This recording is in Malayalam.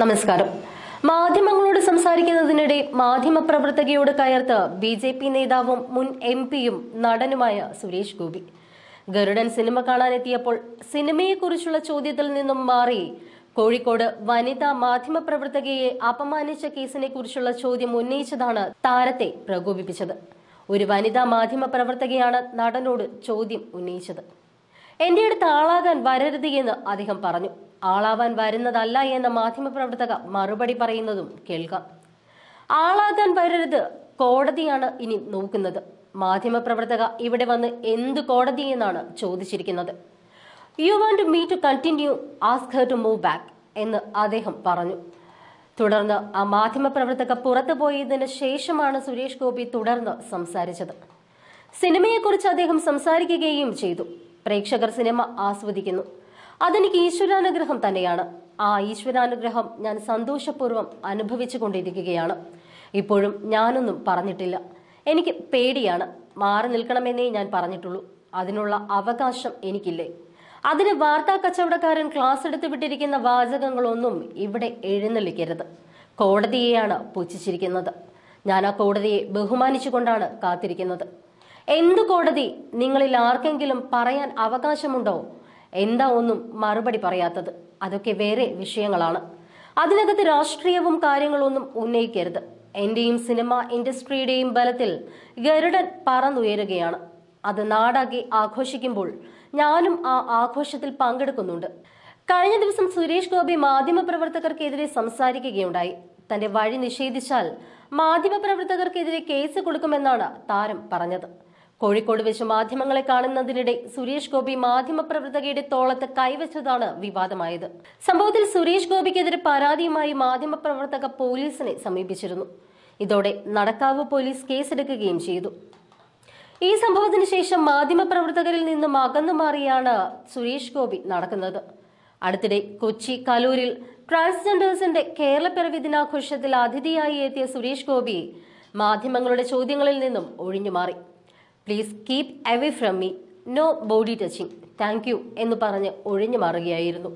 നമസ്കാരം മാധ്യമങ്ങളോട് സംസാരിക്കുന്നതിനിടെ മാധ്യമപ്രവർത്തകയോട് കയർത്ത് ബി ജെ പി നേതാവും മുൻ എം പിയും നടനുമായ സുരേഷ് ഗോപി ഗരുഡൻ സിനിമ കാണാനെത്തിയപ്പോൾ സിനിമയെക്കുറിച്ചുള്ള ചോദ്യത്തിൽ നിന്നും മാറി കോഴിക്കോട് വനിതാ മാധ്യമപ്രവർത്തകയെ അപമാനിച്ച കേസിനെ കുറിച്ചുള്ള ചോദ്യം ഉന്നയിച്ചതാണ് താരത്തെ പ്രകോപിപ്പിച്ചത് ഒരു വനിതാ മാധ്യമപ്രവർത്തകയാണ് നടനോട് ചോദ്യം ഉന്നയിച്ചത് എന്റെ അടുത്ത് ആളാകാൻ വരരുത് എന്ന് അദ്ദേഹം പറഞ്ഞു ആളാവാൻ വരുന്നതല്ല എന്ന മാധ്യമപ്രവർത്തക മറുപടി പറയുന്നതും കേൾക്കാം ആളാകാൻ വരരുത് കോടതിയാണ് ഇനി നോക്കുന്നത് മാധ്യമപ്രവർത്തക ഇവിടെ വന്ന് എന്ത് കോടതി എന്നാണ് ചോദിച്ചിരിക്കുന്നത് you want me to continue ask her to move back എന്ന് അദ്ദേഹം പറഞ്ഞു തുടർന്ന് ആ മാധ്യമപ്രവർത്തക പുറത്തു പോയതിനു ശേഷമാണ് സുരേഷ് ഗോപി തുടർന്ന് സംസാരിച്ചത് സിനിമയെക്കുറിച്ച് അദ്ദേഹം സംസാരിക്കുകയും ചെയ്തു പ്രേക്ഷകർ സിനിമ ആസ്വദിക്കുന്നു അതെനിക്ക് ഈശ്വരാനുഗ്രഹം തന്നെയാണ് ആ ഈശ്വരാനുഗ്രഹം ഞാൻ സന്തോഷപൂർവ്വം അനുഭവിച്ചു കൊണ്ടിരിക്കുകയാണ് ഇപ്പോഴും ഞാനൊന്നും പറഞ്ഞിട്ടില്ല എനിക്ക് പേടിയാണ് മാറി നിൽക്കണമെന്നേ ഞാൻ പറഞ്ഞിട്ടുള്ളൂ അതിനുള്ള അവകാശം എനിക്കില്ലേ അതിന് വാർത്താ കച്ചവടക്കാരൻ ക്ലാസ് എടുത്തു വിട്ടിരിക്കുന്ന വാചകങ്ങളൊന്നും ഇവിടെ എഴുന്നള്ളിക്കരുത് കോടതിയെയാണ് പുച്ഛിച്ചിരിക്കുന്നത് ഞാൻ ആ കോടതിയെ ബഹുമാനിച്ചുകൊണ്ടാണ് കാത്തിരിക്കുന്നത് എന്ത് കോടതി നിങ്ങളിൽ ആർക്കെങ്കിലും പറയാൻ അവകാശമുണ്ടോ എന്താ ഒന്നും മറുപടി പറയാത്തത് അതൊക്കെ വേറെ വിഷയങ്ങളാണ് അതിനകത്ത് രാഷ്ട്രീയവും കാര്യങ്ങളൊന്നും ഉന്നയിക്കരുത് എന്റെയും സിനിമ ഇൻഡസ്ട്രിയുടെയും ബലത്തിൽ ഗരുഡൻ പറന്നുയരുകയാണ് അത് നാടാകെ ആഘോഷിക്കുമ്പോൾ ഞാനും ആ ആഘോഷത്തിൽ പങ്കെടുക്കുന്നുണ്ട് കഴിഞ്ഞ ദിവസം സുരേഷ് ഗോപി മാധ്യമപ്രവർത്തകർക്കെതിരെ സംസാരിക്കുകയുണ്ടായി തന്റെ വഴി നിഷേധിച്ചാൽ മാധ്യമപ്രവർത്തകർക്കെതിരെ കേസ് കൊടുക്കുമെന്നാണ് താരം പറഞ്ഞത് കോഴിക്കോട് വെച്ച് മാധ്യമങ്ങളെ കാണുന്നതിനിടെ സുരേഷ് ഗോപി മാധ്യമപ്രവർത്തകയുടെ തോളത്ത് കൈവച്ചതാണ് വിവാദമായത് സംഭവത്തിൽ സുരേഷ് ഗോപിക്കെതിരെ പരാതിയുമായി മാധ്യമപ്രവർത്തക പോലീസിനെ സമീപിച്ചിരുന്നു ഇതോടെ നടക്കാവ് പോലീസ് കേസെടുക്കുകയും ചെയ്തു ഈ സംഭവത്തിന് ശേഷം മാധ്യമപ്രവർത്തകരിൽ നിന്നും അകന്നു മാറിയാണ് സുരേഷ് ഗോപി നടക്കുന്നത് അടുത്തിടെ കൊച്ചി കലൂരിൽ ട്രാൻസ്ജെൻഡേഴ്സിന്റെ കേരളപ്പിറവി ദിനാഘോഷത്തിൽ അതിഥിയായി എത്തിയ സുരേഷ് ഗോപി മാധ്യമങ്ങളുടെ ചോദ്യങ്ങളിൽ നിന്നും ഒഴിഞ്ഞുമാറി please keep away from me no body touching thank you എന്ന് പറഞ്ഞ് ഒഴിഞ്ഞു മാറുകയായിരുന്നു